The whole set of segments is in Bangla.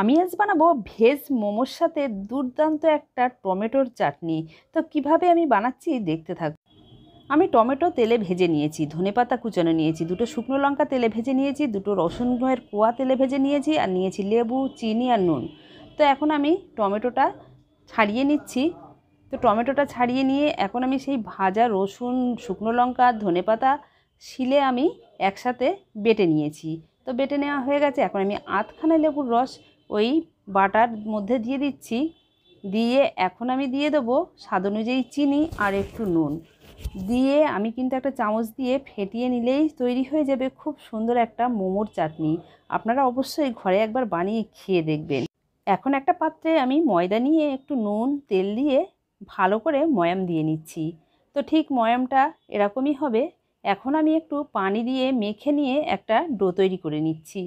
আমি আজ বানাবো ভেজ মোমোর সাথে দুর্দান্ত একটা টমেটোর চাটনি তো কিভাবে আমি বানাচ্ছি দেখতে থাক আমি টমেটো তেলে ভেজে নিয়েছি ধনে পাতা কুচানো নিয়েছি দুটো শুকনো লঙ্কা তেলে ভেজে নিয়েছি দুটো রসুনের কোয়া তেলে ভেজে নিয়েছি আর নিয়েছি লেবু চিনি আর নুন তো এখন আমি টমেটোটা ছাড়িয়ে নিচ্ছি তো টমেটোটা ছাড়িয়ে নিয়ে এখন আমি সেই ভাজা রসুন শুকনো লঙ্কা ধনে পাতা শিলে আমি একসাথে বেটে নিয়েছি তো বেটে নেওয়া হয়ে গেছে এখন আমি আধখানা লেবুর রস ওই বাটার মধ্যে দিয়ে দিচ্ছি দিয়ে এখন আমি দিয়ে দেবো স্বাদ অনুযায়ী চিনি আর একটু নুন দিয়ে আমি কিন্তু একটা চামচ দিয়ে ফেটিয়ে নিলেই তৈরি হয়ে যাবে খুব সুন্দর একটা মোমোর চাটনি আপনারা অবশ্যই ঘরে একবার বানিয়ে খেয়ে দেখবেন এখন একটা পাত্রে আমি ময়দা নিয়ে একটু নুন তেল দিয়ে ভালো করে ময়াম দিয়ে নিচ্ছি তো ঠিক ময়ামটা এরকমই হবে এখন আমি একটু পানি দিয়ে মেখে নিয়ে একটা ডো তৈরি করে নিচ্ছি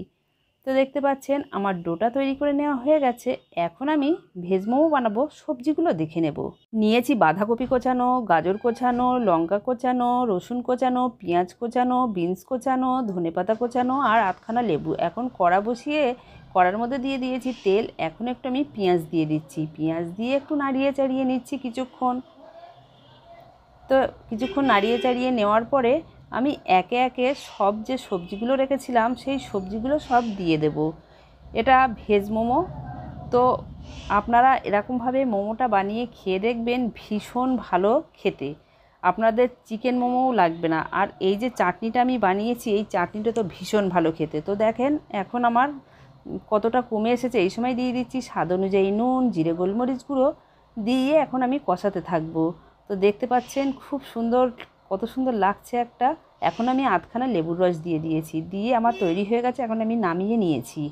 তো দেখতে পাচ্ছেন আমার ডোটা তৈরি করে নেওয়া হয়ে গেছে এখন আমি ভেজ মোমো বানাবো সবজিগুলো দেখে নেব নিয়েছি বাঁধাকপি কোচানো গাজর কোচানো লঙ্কা কোচানো রসুন কোচানো পেঁয়াজ কোচানো বিনস কোচানো ধনেপাতা কোচানো আর আধখানা লেবু এখন কড়া বসিয়ে কড়ার মধ্যে দিয়ে দিয়েছি তেল এখন একটু আমি পেঁয়াজ দিয়ে দিচ্ছি পেঁয়াজ দিয়ে একটু নাড়িয়ে চাড়িয়ে নিচ্ছি কিছুক্ষণ তো কিছুক্ষণ নাড়িয়ে চাড়িয়ে নেওয়ার পরে আমি একে একে সব যে সবজিগুলো রেখেছিলাম সেই সবজিগুলো সব দিয়ে দেব এটা ভেজ মোমো তো আপনারা এরকমভাবে মোমোটা বানিয়ে খেয়ে দেখবেন ভীষণ ভালো খেতে আপনাদের চিকেন মোমোও লাগবে না আর এই যে চাটনিটা আমি বানিয়েছি এই চাটনিটা তো ভীষণ ভালো খেতে তো দেখেন এখন আমার কতটা কমে এসেছে এই সময় দিয়ে দিচ্ছি স্বাদ অনুযায়ী নুন জিরে গোলমরিচ গুঁড়ো দিয়ে এখন আমি কষাতে থাকবো তো দেখতে পাচ্ছেন খুব সুন্দর কত সুন্দর লাগছে একটা এখন আমি আধখানা লেবুর রস দিয়ে দিয়েছি দিয়ে আমার তৈরি হয়ে গেছে এখন আমি নামিয়ে নিয়েছি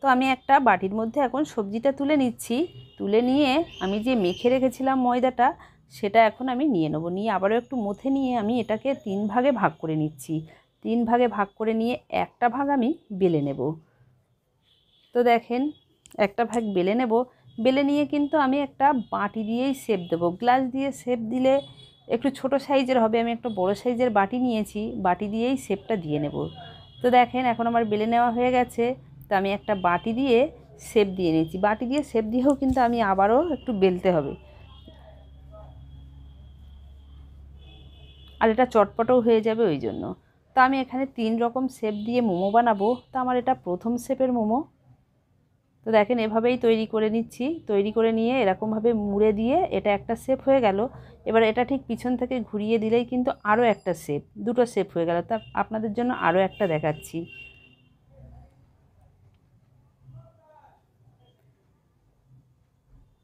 তো আমি একটা বাটির মধ্যে এখন সবজিটা তুলে নিচ্ছি তুলে নিয়ে আমি যে মেখে রেখেছিলাম ময়দাটা সেটা এখন আমি নিয়ে নেবো নিয়ে আবারও একটু মথে নিয়ে আমি এটাকে তিন ভাগে ভাগ করে নিচ্ছি তিন ভাগে ভাগ করে নিয়ে একটা ভাগ আমি বেলে নেব তো দেখেন একটা ভাগ বেলে নেব বেলে নিয়ে কিন্তু আমি একটা বাটি দিয়েই সেপ দেবো গ্লাস দিয়ে সেপ দিলে একটু ছোট সাইজের হবে আমি একটা বড় সাইজের বাটি নিয়েছি বাটি দিয়েই শেপটা দিয়ে নেব তো দেখেন এখন আমার বেলে নেওয়া হয়ে গেছে তো আমি একটা বাটি দিয়ে শেপ দিয়ে নিয়েছি বাটি দিয়ে শেপ দিয়েও কিন্তু আমি আবারও একটু বেলতে হবে আর এটা চটপটও হয়ে যাবে ওই জন্য তো আমি এখানে তিন রকম শেপ দিয়ে মোমো বানাবো তো আমার এটা প্রথম শেপের মোমো তো দেখেন এভাবেই তৈরি করে নিচ্ছি তৈরি করে নিয়ে এরকমভাবে মুড়ে দিয়ে এটা একটা সেপ হয়ে গেল এবার এটা ঠিক পিছন থেকে ঘুরিয়ে দিলেই কিন্তু আরও একটা শেপ দুটো সেপ হয়ে গেল তা আপনাদের জন্য আরও একটা দেখাচ্ছি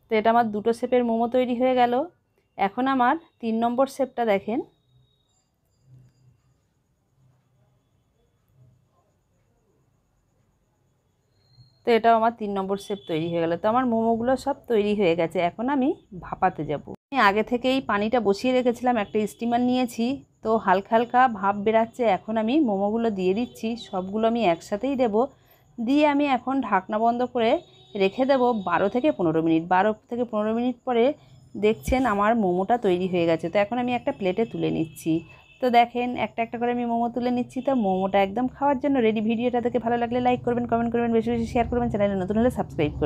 তো এটা আমার দুটো শেপের মোমো তৈরি হয়ে গেল এখন আমার তিন নম্বর শেপটা দেখেন তো এটাও আমার তিন নম্বর শেপ তৈরি হয়ে গেলো তো আমার মোমোগুলো সব তৈরি হয়ে গেছে এখন আমি ভাপাতে যাব আমি আগে থেকেই পানিটা বসিয়ে রেখেছিলাম একটা স্টিমার নিয়েছি তো হালকা হালকা ভাপ বেড়াচ্ছে এখন আমি মোমোগুলো দিয়ে দিচ্ছি সবগুলো আমি একসাথেই দেব দিয়ে আমি এখন ঢাকনা বন্ধ করে রেখে দেব বারো থেকে পনেরো মিনিট বারো থেকে পনেরো মিনিট পরে দেখছেন আমার মোমোটা তৈরি হয়ে গেছে তো এখন আমি একটা প্লেটে তুলে নিচ্ছি তো দেখেন একটা একটা করে আমি মোমো তুলে নিচ্ছি তো মোমোটা একদম খাওয়ার জন্য রেডি ভিডিওটা দেখে ভালো লাগলে লাইক করবেন কমেন্ট করবেন বেশি বেশি শেয়ার করবেন চ্যানেলে নতুন হলে সাবস্ক্রাইব করবেন